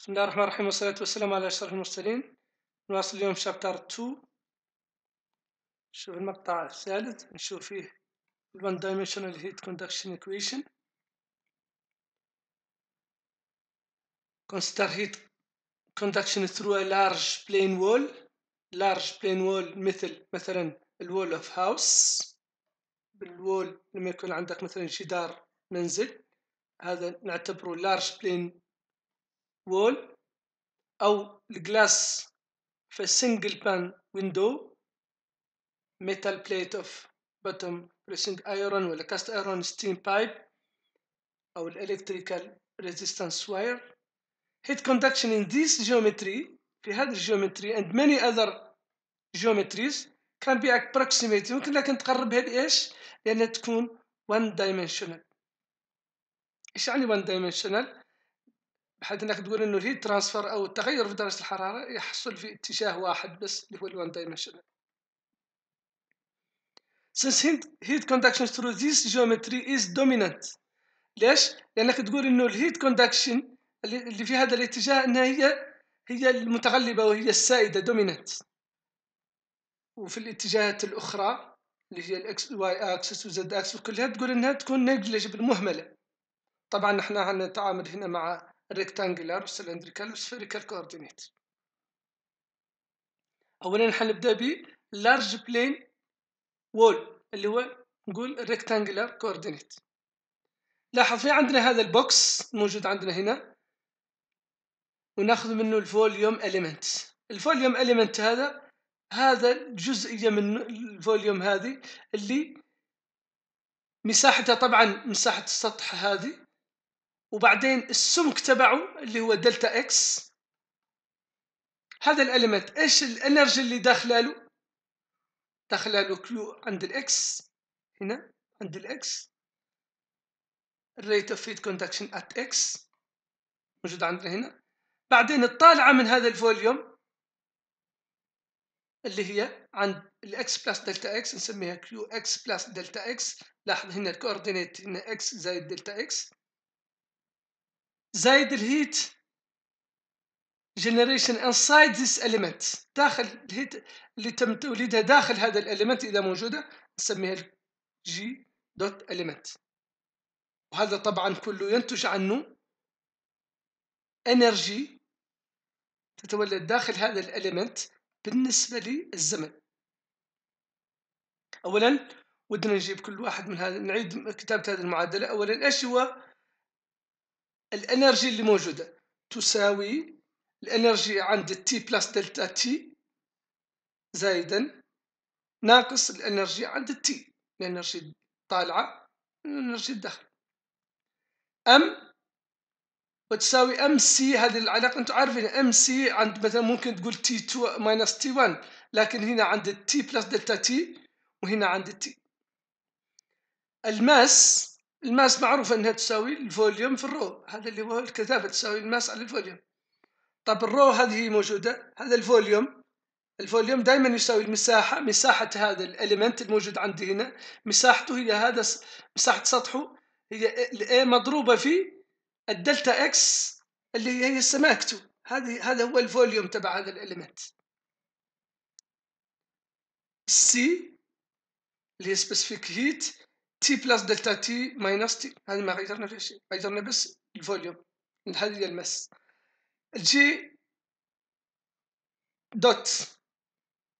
بسم الله الرحمن الرحيم والصلاة والسلام على أشرف المرسلين نواصل اليوم شابتر 2 نشوف المقطع الثالث نشوف فيه الون dimensional heat conduction equation consider heat conduction through a large plane wall large plane wall مثل مثلا الوول of house بالوول لما يكون عندك مثلا جدار منزل هذا نعتبره large plane وول أو الجلاس في سنجل بان ويندو ميتال بليت اوف بوتوم بريسنج ايرون ولا كاست ايرون ستيم بايب أو الإلكتريكال ريزيستانس واير هيت كوندكشن ان ذيس جيومتري في هذه الجيومتري اند ماني اذر جيومتريز كان بي approximated يمكن لكن تقربها لإيش؟ لأنها تكون وان دايمنشنال إيش يعني وان دايمنشنال بحيث انك تقول انه الهيت ترانسفير او التغير في درجه الحراره يحصل في اتجاه واحد بس اللي هو الوان دايمنشنال since heat conduction through this geometry is dominant ليش؟ لأنك تقول إنه الهيت كوندكشن اللي في هذا الاتجاه إنها هي هي المتغلبة وهي السائدة دومينانت وفي الاتجاهات الأخرى اللي هي الإكس واي أكسس وزد أكسس وكلها تقول إنها تكون نيجليجبل مهملة طبعا احنا هنتعامل هنا مع rectangular cylindrical spherical coordinate اولا حنبدا ب large plane wall اللي هو نقول rectangular coordinate لاحظ في عندنا هذا البوكس موجود عندنا هنا وناخذ منه الفوليوم اليمنت الفوليوم اليمنت هذا هذا جزئية من الفوليوم هذه اللي مساحتها طبعا مساحة السطح هذه وبعدين السمك تبعه اللي هو دلتا اكس هذا الاليمنت ايش الانرجي اللي داخله له داخله له كيو عند الاكس هنا عند الاكس الريت اوف هيت كوندكشن ات اكس موجود عندنا هنا بعدين الطالعه من هذا الفوليوم اللي هي عند الاكس بلس دلتا اكس نسميها كيو اكس بلس دلتا اكس لاحظ هنا الكوردينيت هنا اكس زائد دلتا اكس زائد الهيت جنريشن انسايد ذيس اليمنت داخل الهيت اللي تم توليدها داخل هذا الاليمنت اذا موجوده نسميها جي دوت اليمنت وهذا طبعا كله ينتج عنه انرجي تتولد داخل هذا الاليمنت بالنسبه للزمن اولا ودنا نجيب كل واحد من هذا نعيد كتابه هذه المعادله اولا ايش هو الانرجي اللي موجوده تساوي الانرجي عند تي بلس دلتا تي زائدا ناقص الانرجي عند تي الانرجي طالعه الانرجي الداخل ام وتساوي ام سي هذه العلاقه انتم عارفين ام سي عند مثلا ممكن تقول تي 2 ماينس تي 1 لكن هنا عند تي بلس دلتا تي وهنا عند تي الماس الماس معروف انها تساوي الفوليوم في الرو هذا اللي هو الكثافه تساوي الماس على الفوليوم طب الرو هذه موجوده هذا الفوليوم الفوليوم دائما يساوي المساحه مساحه هذا الاليمنت الموجود عندي هنا مساحته هي هذا مساحه سطحه هي الاي مضروبه في الدلتا اكس اللي هي سماكته هذه هذا هو الفوليوم تبع هذا الاليمنت السي اللي هي سبيسيفيك هيت تي بلاس دلتا تي ماينس تي هذه ما غيرنا فيها شيء غيرنا بس الفوليوم هذه ديال المس الجي دوت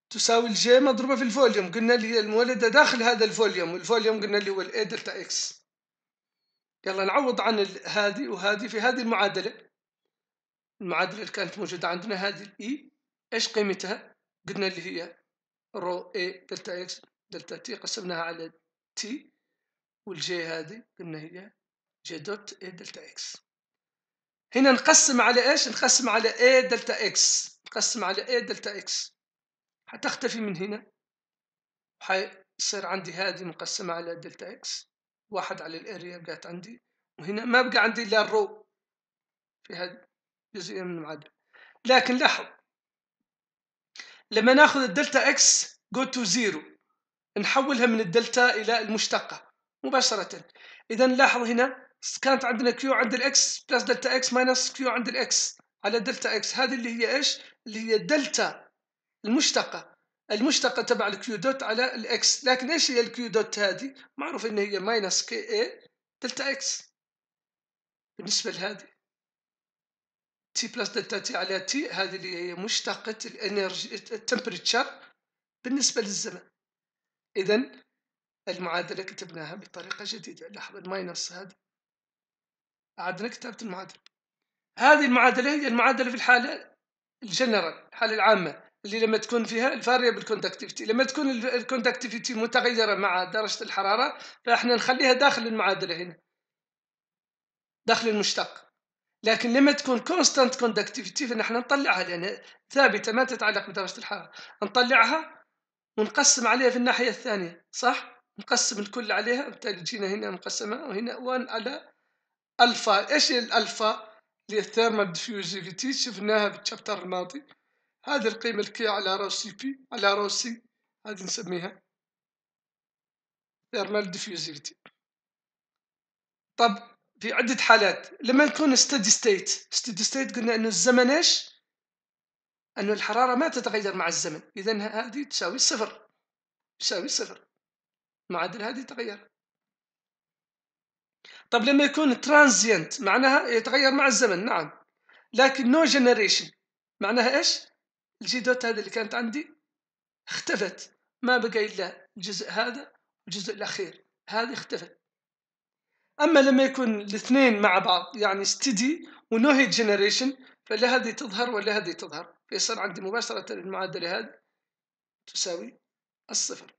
تساوي الجي مضروبه في الفوليوم قلنا اللي هي المولده داخل هذا الفوليوم والفوليوم قلنا اللي هو الاي دلتا اكس يلا نعوض عن هذه وهذه في هذه المعادله المعادله اللي كانت موجوده عندنا هذه الاي e. ايش قيمتها قلنا اللي هي رو اي دلتا اكس دلتا تي قسمناها على تي والجي هذه قلنا هي جي دوت اي دلتا اكس هنا نقسم على ايش نقسم على اي دلتا اكس نقسم على اي دلتا اكس حتختفي من هنا حيصير عندي هذه مقسمة على دلتا اكس واحد على الاريا بقت عندي وهنا ما بقى عندي الا الرو في هذا جزئية من المعادلة لكن لاحظ لما ناخذ الدلتا اكس جو تو زيرو نحولها من الدلتا الى المشتقة مباشرة إذا لاحظ هنا كانت عندنا كيو عند الإكس بلس دلتا إكس ماينس كيو عند الإكس على دلتا إكس هذه اللي هي إيش اللي هي دلتا المشتقة المشتقة تبع الكيو دوت على الإكس لكن إيش هي الكيو دوت هذه معروف إن هي ماينس كي إي دلتا إكس بالنسبة لهذه تي بلس دلتا تي على تي هذه اللي هي مشتقة الانرجي التمبريتشر بالنسبة للزمن إذا المعادلة كتبناها بطريقة جديدة لحظة الماينس هذا عدنا كتابة المعادلة هذه المعادلة هي المعادلة في الحالة الجنرال الحالة العامة اللي لما تكون فيها الفاريبل بالكوندكتيفيتي لما تكون الكوندكتيفيتي متغيرة مع درجة الحرارة فاحنا نخليها داخل المعادلة هنا داخل المشتق لكن لما تكون كونستانت كوندكتيفيتي فنحن نطلعها لان ثابته ما تتعلق بدرجه الحراره نطلعها ونقسم عليها في الناحيه الثانيه صح نقسم الكل عليها بالتالي جينا هنا مقسمة وهنا 1 على الفا ايش الالفا اللي هي الثيرمال ديفيوزيفيتي شفناها بالشابتر الماضي هذه القيمة الكي على رو سي بي على رو سي هذه نسميها ثيرمال ديفيوزيفيتي طب في عدة حالات لما نكون ستدي ستيت ستدي ستيت قلنا انه الزمن ايش انه الحرارة ما تتغير مع الزمن اذا هذه تساوي صفر تساوي صفر معدل هذه يتغير طب لما يكون ترانزيانت معناها يتغير مع الزمن نعم لكن نو no جنريشن معناها ايش الجي دوت هذا اللي كانت عندي اختفت ما بقى الا الجزء هذا والجزء الاخير هذه اختفت اما لما يكون الاثنين مع بعض يعني ستدي ونو هيت جنريشن فلا هذه تظهر ولا هذه تظهر فيصير عندي مباشره المعادله هذه تساوي الصفر